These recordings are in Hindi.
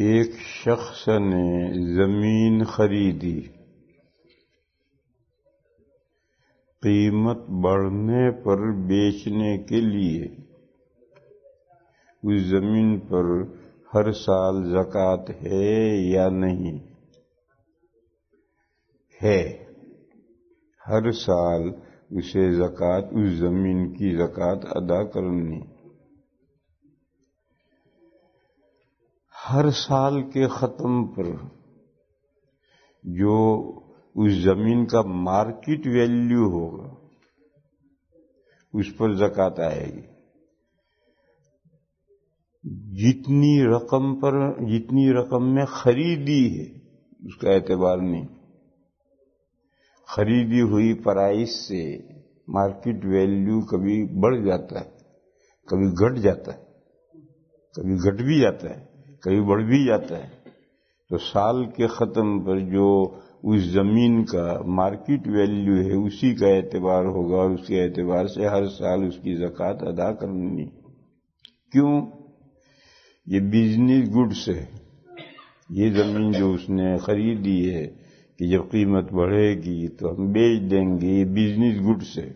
एक शख्स ने जमीन खरीदी कीमत बढ़ने पर बेचने के लिए उस जमीन पर हर साल जक़ात है या नहीं है हर साल उसे जक़ात उस जमीन की जक़ात अदा करनी हर साल के ख़त्म पर जो उस जमीन का मार्केट वैल्यू होगा उस पर जक़ात आएगी जितनी रकम पर जितनी रकम में खरीदी है उसका एतबार नहीं खरीदी हुई प्राइस से मार्केट वैल्यू कभी बढ़ जाता है कभी घट जाता है कभी घट भी जाता है कभी बढ़ भी जाता है तो साल के ख़त्म पर जो उस ज़मीन का मार्केट वैल्यू है उसी का एतबार होगा और उसके एतबार से हर साल उसकी जक़ात अदा करनी क्यों ये बिजनेस गुड्स है ये ज़मीन जो उसने खरीदी है कि जब कीमत बढ़ेगी तो हम बेच देंगे ये बिजनेस गुड्स है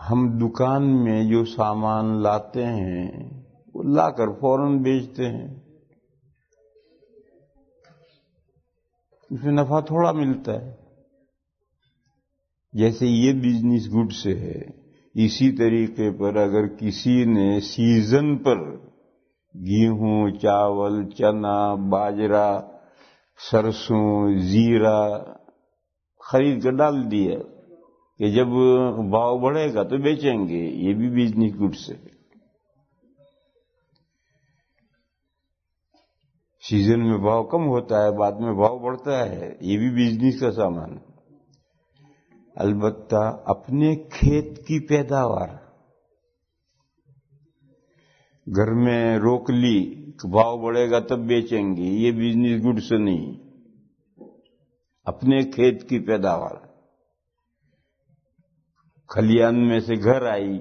हम दुकान में जो सामान लाते हैं वो लाकर फौरन बेचते हैं उसमें नफा थोड़ा मिलता है जैसे ये बिजनेस गुड से है इसी तरीके पर अगर किसी ने सीजन पर गेहूं चावल चना बाजरा सरसों जीरा खरीद कर डाल दिया कि जब भाव बढ़ेगा तो बेचेंगे ये भी बिजनेस गुड्स है सीजन में भाव कम होता है बाद में भाव बढ़ता है ये भी बिजनेस का सामान अलबत्ता अपने खेत की पैदावार घर में रोक ली भाव बढ़ेगा तब बेचेंगे ये बिजनेस गुड्स नहीं अपने खेत की पैदावार खलियान में से घर आई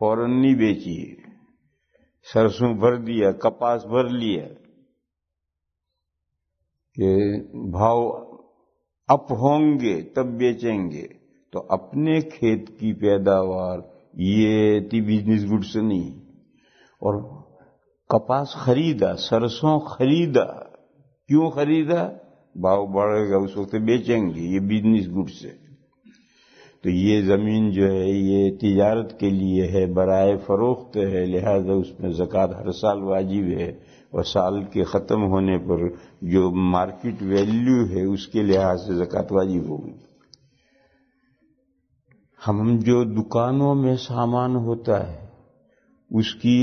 फौरन नहीं बेची सरसों भर दिया कपास भर लिया कि भाव अप होंगे तब बेचेंगे तो अपने खेत की पैदावार ये थी बिजनेस गुड से नहीं और कपास खरीदा सरसों खरीदा क्यों खरीदा भाव बढ़ेगा उस वक्त बेचेंगे ये बिजनेस गुड से तो ये ज़मीन जो है ये तजारत के लिए है बरए फ़रोख्त है लिहाजा उसमें ज़क़़त हर साल वाजिब है और साल के ख़त्म होने पर जो मार्केट वैल्यू है उसके लिहाज से ज़क़़त वाजिब होगी हम जो दुकानों में सामान होता है उसकी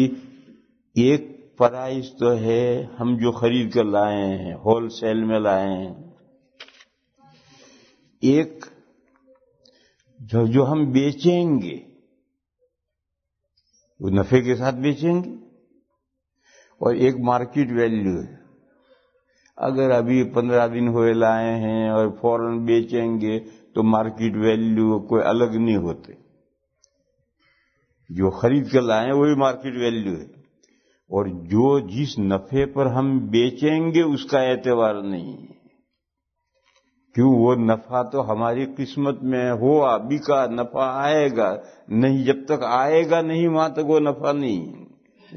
एक प्राइस तो है हम जो खरीद कर लाए हैं होल सेल में लाए हैं एक जो जो हम बेचेंगे वो नफे के साथ बेचेंगे और एक मार्केट वैल्यू है अगर अभी पंद्रह दिन हुए लाए हैं और फौरन बेचेंगे तो मार्केट वैल्यू कोई अलग नहीं होते जो खरीद कर लाए वही मार्केट वैल्यू है और जो जिस नफे पर हम बेचेंगे उसका एतवार नहीं है क्यों वो नफा तो हमारी किस्मत में हो बिका नफा आएगा नहीं जब तक आएगा नहीं वहां तक वो नफा नहीं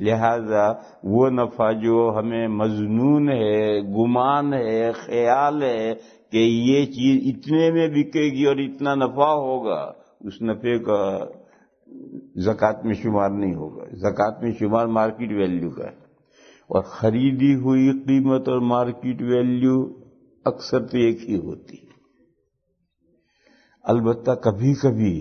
लिहाजा वो नफा जो हमें मजनून है गुमान है ख्याल है कि ये चीज इतने में बिकेगी और इतना नफा होगा उस नफे का जक़ात में शुमार नहीं होगा जक़ात में शुमार मार्केट वैल्यू का है और खरीदी हुई कीमत और मार्केट वैल्यू अक्सर तो एक ही होती अलबत् कभी कभी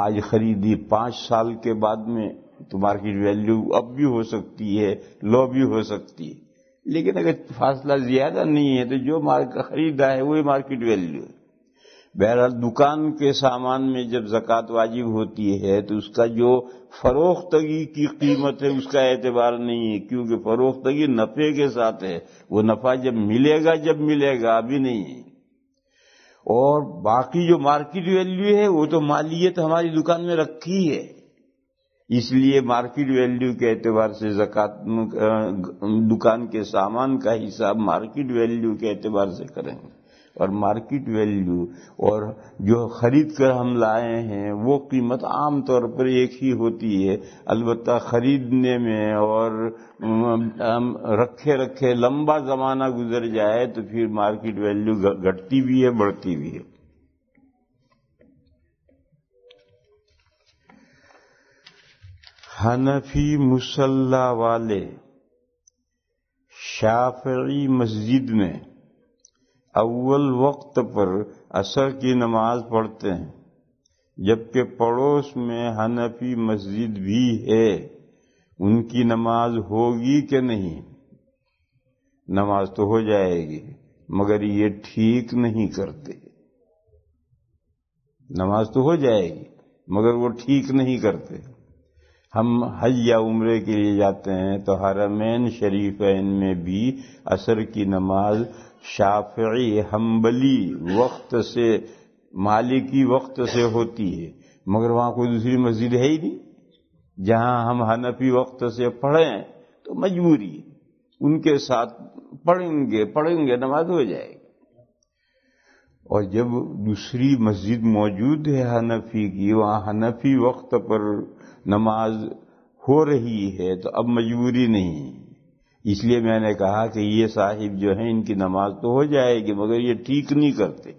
आज खरीदी पांच साल के बाद में तो मार्केट वैल्यू अब भी हो सकती है लो भी हो सकती है लेकिन अगर फासला ज्यादा नहीं है तो जो मार्केट खरीदा है वही मार्केट वैल्यू है बहरहाल दुकान के सामान में जब जक़ात वाजिब होती है तो उसका जो फरोख्तगी की कीमत है उसका एतबार नहीं है क्योंकि फरोख्तगी नफ़े के साथ है वो नफ़ा जब मिलेगा जब मिलेगा अभी नहीं है और बाकी जो मार्केट वैल्यू है वो तो मालियत हमारी दुकान में रखी है इसलिए मार्केट वैल्यू के एतबार से जक़ात दुकान के सामान का हिसाब मार्केट वैल्यू के एतबार से करेंगे और मार्केट वैल्यू और जो खरीद कर हम लाए हैं वो कीमत आम तौर पर एक ही होती है अलबत् खरीदने में और रखे रखे लंबा जमाना गुजर जाए तो फिर मार्केट वैल्यू घटती भी है बढ़ती भी है हनफी मुसल्ला वाले शाफी मस्जिद में अव्वल वक्त पर असर की नमाज पढ़ते हैं जबकि पड़ोस में हनफी मस्जिद भी है उनकी नमाज होगी कि नहीं नमाज तो हो जाएगी मगर ये ठीक नहीं करते नमाज तो हो जाएगी मगर वो ठीक नहीं करते हम हज या उम्र के लिए जाते हैं तो हरमैन इन में भी असर की नमाज शाफी हम्बली वक्त से मालिकी वक्त से होती है मगर वहां कोई दूसरी मस्जिद है ही नहीं जहां हम हनफी वक्त से पढ़ें तो मजबूरी उनके साथ पढ़ेंगे पढ़ेंगे नमाज हो जाएगी और जब दूसरी मस्जिद मौजूद है हनफी की वहाँ हनफी वक्त पर नमाज हो रही है तो अब मजबूरी नहीं इसलिए मैंने कहा कि ये साहिब जो है इनकी नमाज तो हो जाएगी मगर ये ठीक नहीं करते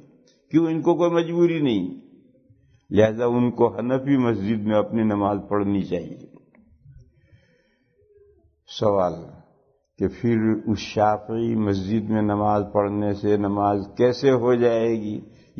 क्यों इनको कोई मजबूरी नहीं लिहाजा उनको हनफी मस्जिद में अपनी नमाज पढ़नी चाहिए सवाल कि फिर उस शाफी मस्जिद में नमाज पढ़ने से नमाज कैसे हो जाएगी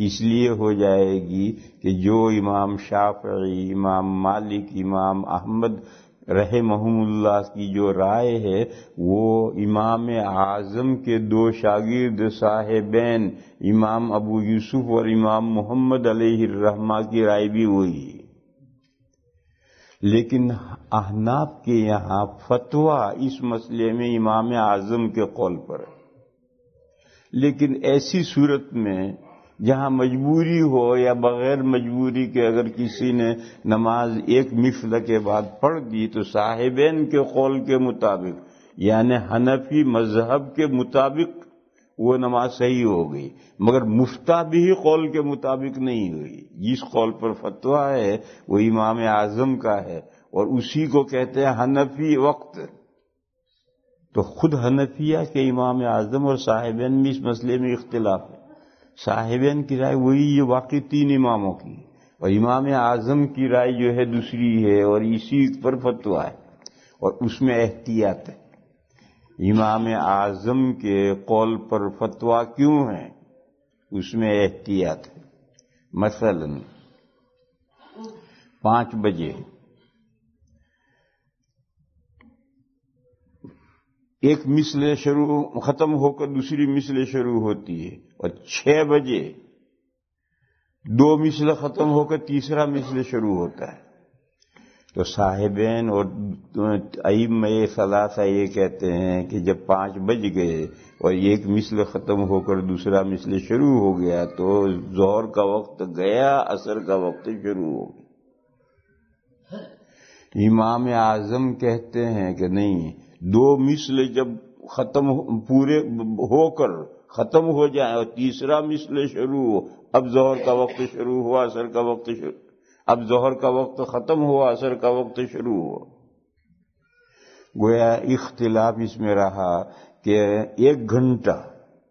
इसलिए हो जाएगी कि जो इमाम शाफी इमाम मालिक इमाम अहमद रहे महमुल्ला की जो राय है वो इमाम आज़म के दो शागिर्द साहेबैन इमाम अबू यूसुफ और इमाम मोहम्मद रहमा की राय भी वही लेकिन अहनाब के यहां फतवा इस मसले में इमाम आजम के कौल पर है लेकिन ऐसी सूरत में जहां मजबूरी हो या बगैर मजबूरी के अगर किसी ने नमाज एक मिफल के बाद पढ़ दी तो साहिबेन के कौल के मुताबिक यानी हनफी मजहब के मुताबिक वो नमाज सही हो गई मगर मुफ्ता भी कौल के मुताबिक नहीं हुई जिस कौल पर फतवा है वो इमाम आजम का है और उसी को कहते हैं हनफी वक्त तो खुद हनफिया के इमाम आजम और साहिबन भी इस मसले में इख्तलाफ है साहिबन की राय वही ये वाकई तीन इमामों की और इमाम आजम की राय जो है दूसरी है और इसी पर फतवा है और उसमें एहतियात है इमाम आजम के कौल पर फतवा क्यों है उसमें एहतियात है मसलन पांच बजे एक मिसले शुरू खत्म होकर दूसरी मिसले शुरू होती है और छह बजे दो मिसले खत्म होकर तीसरा मिसले शुरू होता है तो साहिबेन और अईब में सलासा ये कहते हैं कि जब पांच बज गए और एक मिसल ख़त्म होकर दूसरा मिसल शुरू हो गया तो जोहर का वक्त गया असर का वक्त शुरू हो गया इमाम आजम कहते हैं कि नहीं दो मिसल जब ख़त्म पूरे होकर ख़त्म हो जाए और तीसरा मिसल शुरू हो अब जोहर का वक्त शुरू हुआ असर का वक्त शुरू अब जोहर का वक्त ख़त्म हुआ असर का वक्त शुरू हुआ गोया इख्तिलाफ इसमें रहा कि एक घंटा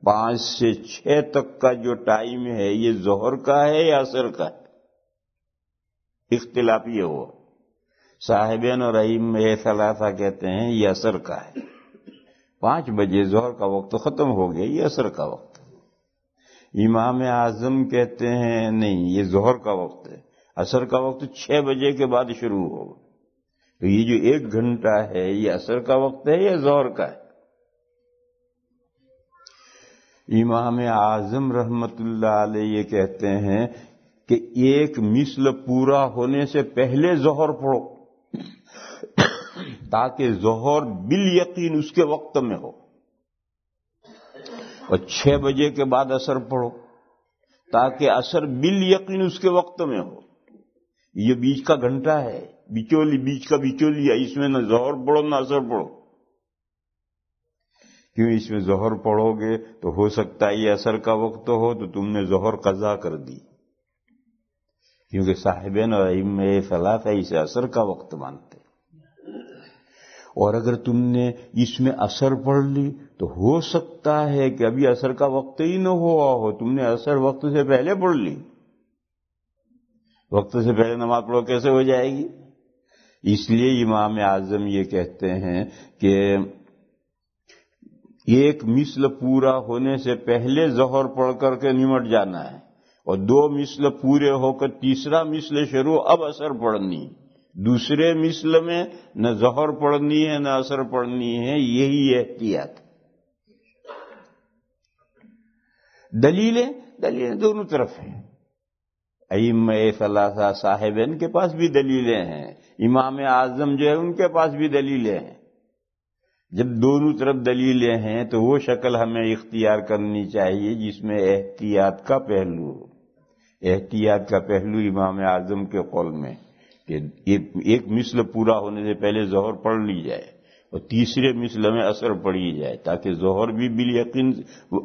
पांच से छह तक का जो टाइम है ये जोहर का है या असर का है इख्तिलाफ ये हुआ साहिबन और रहीम सलासा कहते हैं ये असर का है पांच बजे जोहर का वक्त तो खत्म हो गया ये असर का वक्त इमाम आजम कहते हैं नहीं ये जोहर का वक्त है असर का वक्त छह बजे के बाद शुरू होगा तो ये जो एक घंटा है ये असर का वक्त है या जोर का है इमाम आजम रहमत ये कहते हैं कि एक मिसल पूरा होने से पहले जोहर पढ़ो ताकि जोहर बिल यकीन उसके वक्त में हो और छह बजे के बाद असर पढ़ो ताकि असर बिल यकीन उसके वक्त में हो ये बीच का घंटा है बिचौली बीच का बिचोली है इसमें ना जहर पड़ो ना असर पड़ो क्यों इसमें जहर पड़ोगे तो हो सकता है ये असर का वक्त हो तो तुमने जहर कजा कर दी क्योंकि साहिबन और इम फलाफ है इसे असर का वक्त मानते और अगर तुमने इसमें असर पढ़ ली तो हो सकता है कि अभी असर का वक्त ही न हुआ हो तुमने असर वक्त से पहले पढ़ ली वक्त से पहले नमाज पढ़ो कैसे हो जाएगी इसलिए इमाम आजम ये कहते हैं कि एक मिसल पूरा होने से पहले जहर पढ़ करके निमट जाना है और दो मिसल पूरे होकर तीसरा मिसल शुरू अब असर पड़नी दूसरे मिसल में न जहर पड़नी है न असर पड़नी है यही एहतियात दलीलें दलीलें दोनों तरफ हैं अम सलासा साहेब इनके पास भी दलीलें हैं इमाम आजम जो है उनके पास भी दलीलें हैं जब दोनों तरफ दलीलें हैं तो वो शक्ल हमें इख्तियार करनी चाहिए जिसमें एहतियात का पहलू हो एहतियात का पहलू इमाम आजम के कौल में कि एक मिसल पूरा होने से पहले जहर पढ़ ली जाए और तीसरे मिसल में असर पड़ी जाए ताकि जहर भी बिल यकीन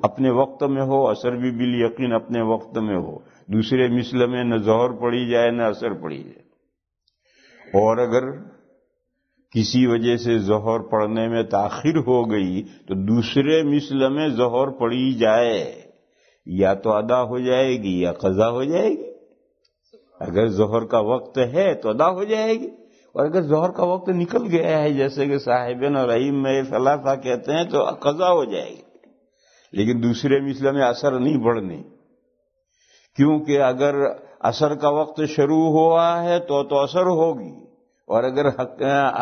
अपने वक्त में हो असर भी बिल यकीन अपने वक्त में हो दूसरे मिसल में न जहर पड़ी जाए न असर पड़ी जाए और अगर किसी वजह से जहर पड़ने में ताखिर हो गई तो दूसरे मिसल में जहर पड़ी जाए या तो अदा हो जाएगी या कजा हो जाएगी अगर जहर का वक्त है तो अदा हो जाएगी और अगर जोहर का वक्त निकल गया है जैसे कि साहिबन और रहीम में सलाफा कहते हैं तो कजा हो जाएगी लेकिन दूसरे मिसले में असर नहीं बढ़ने क्योंकि अगर असर का वक्त शुरू हुआ है तो तो असर होगी और अगर हक,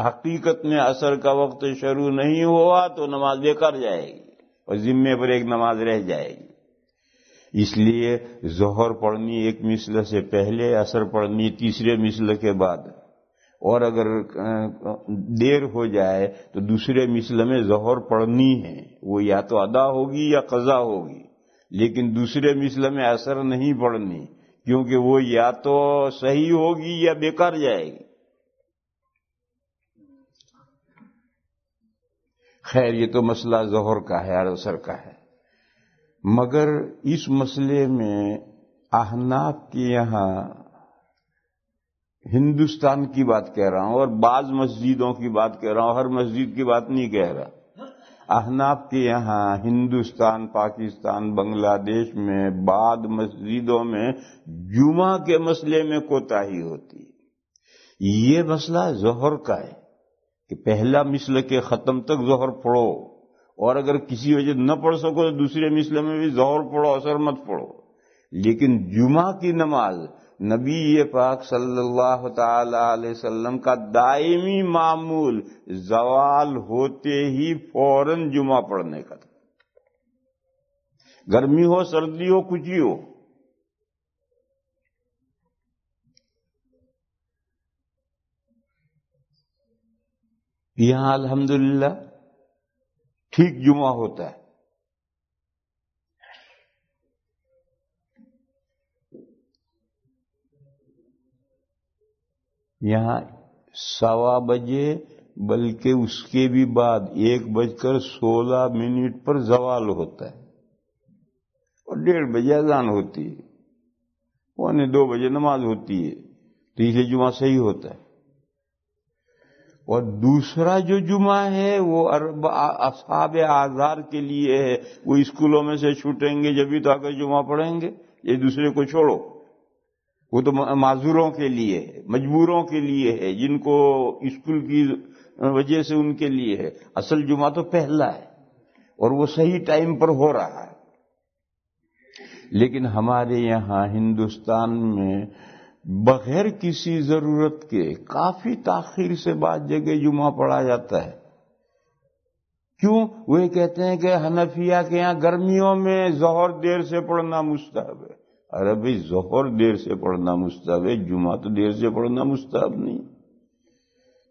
हकीकत में असर का वक्त शुरू नहीं हुआ तो नमाज बेकार जाएगी और जिम्मे पर एक नमाज रह जाएगी इसलिए जोहर पढ़नी एक मिसल से पहले असर पढ़नी तीसरे मिसल के बाद और अगर देर हो जाए तो दूसरे मिसल में जहर पढ़नी है वो या तो अदा होगी या कजा होगी लेकिन दूसरे मिसल में असर नहीं पढ़नी क्योंकि वो या तो सही होगी या बेकार जाएगी खैर ये तो मसला जहर का है और असर का है मगर इस मसले में आहनाफ के यहां हिंदुस्तान की बात कह रहा हूं और बाज मस्जिदों की बात कह रहा हूं हर मस्जिद की बात नहीं कह रहा अहनाब के यहां हिंदुस्तान पाकिस्तान बांग्लादेश में बाद मस्जिदों में जुमा के मसले में कोताही होती ये मसला जहर का है कि पहला मिसल के खत्म तक जहर पढ़ो और अगर किसी वजह न पढ़ सको तो दूसरे मिसल में भी जहर पढ़ो असर मत पढ़ो लेकिन जुमा की नमाज नबी पाक सल्लल्लाहु अलैहि वसल्लम का दायमी मामूल जवाल होते ही फौरन जुमा पढ़ने का था गर्मी हो सर्दी हो कुछ ही हो यहां अल्हम्दुलिल्लाह ठीक जुमा होता है यहां सवा बजे बल्कि उसके भी बाद एक बजकर सोलह मिनट पर जवाल होता है और डेढ़ बजे अजान होती है पौने दो बजे नमाज होती है तो जुमा सही होता है और दूसरा जो जुमा है वो अरब असाब आजार के लिए है वो स्कूलों में से छूटेंगे जब भी तो आकर जुमा पढ़ेंगे ये दूसरे को छोड़ो वो तो माजूरों के लिए है मजबूरों के लिए है जिनको स्कूल की वजह से उनके लिए है असल जुमा तो पहला है और वो सही टाइम पर हो रहा है लेकिन हमारे यहां हिंदुस्तान में बगैर किसी जरूरत के काफी ताखिर से बाद जगह जुमा पढ़ा जाता है क्यों वे कहते हैं कि हनफिया के यहां गर्मियों में जहर देर से पढ़ना मुस्ताब है भाई जोहर देर से पढ़ना मुस्ताब है जुमा तो देर से पढ़ना मुस्ताब नहीं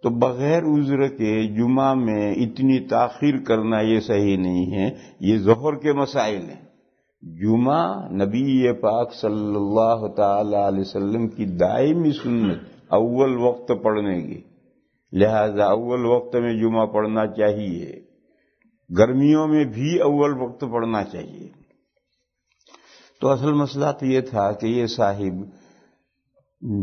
तो बगैर उज्र के जुमा में इतनी ताखिर करना ये सही नहीं है ये जोहर के मसाइल हैं जुमा नबी पाक सल्लल्लाहु अलैहि वसल्लम की दायमी सुन्नत अव्वल वक्त पढ़ने की लिहाजा अव्वल वक्त में जुमा पढ़ना चाहिए गर्मियों में भी अव्वल वक्त पढ़ना चाहिए तो असल मसला तो ये था कि ये साहिब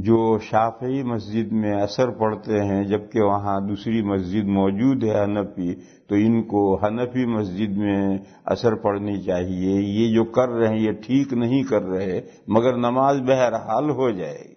जो शाफी मस्जिद में असर पड़ते हैं जबकि वहां दूसरी मस्जिद मौजूद है हनफी तो इनको हनफी मस्जिद में असर पड़नी चाहिए ये जो कर रहे हैं ये ठीक नहीं कर रहे मगर नमाज बहरहाल हो जाएगी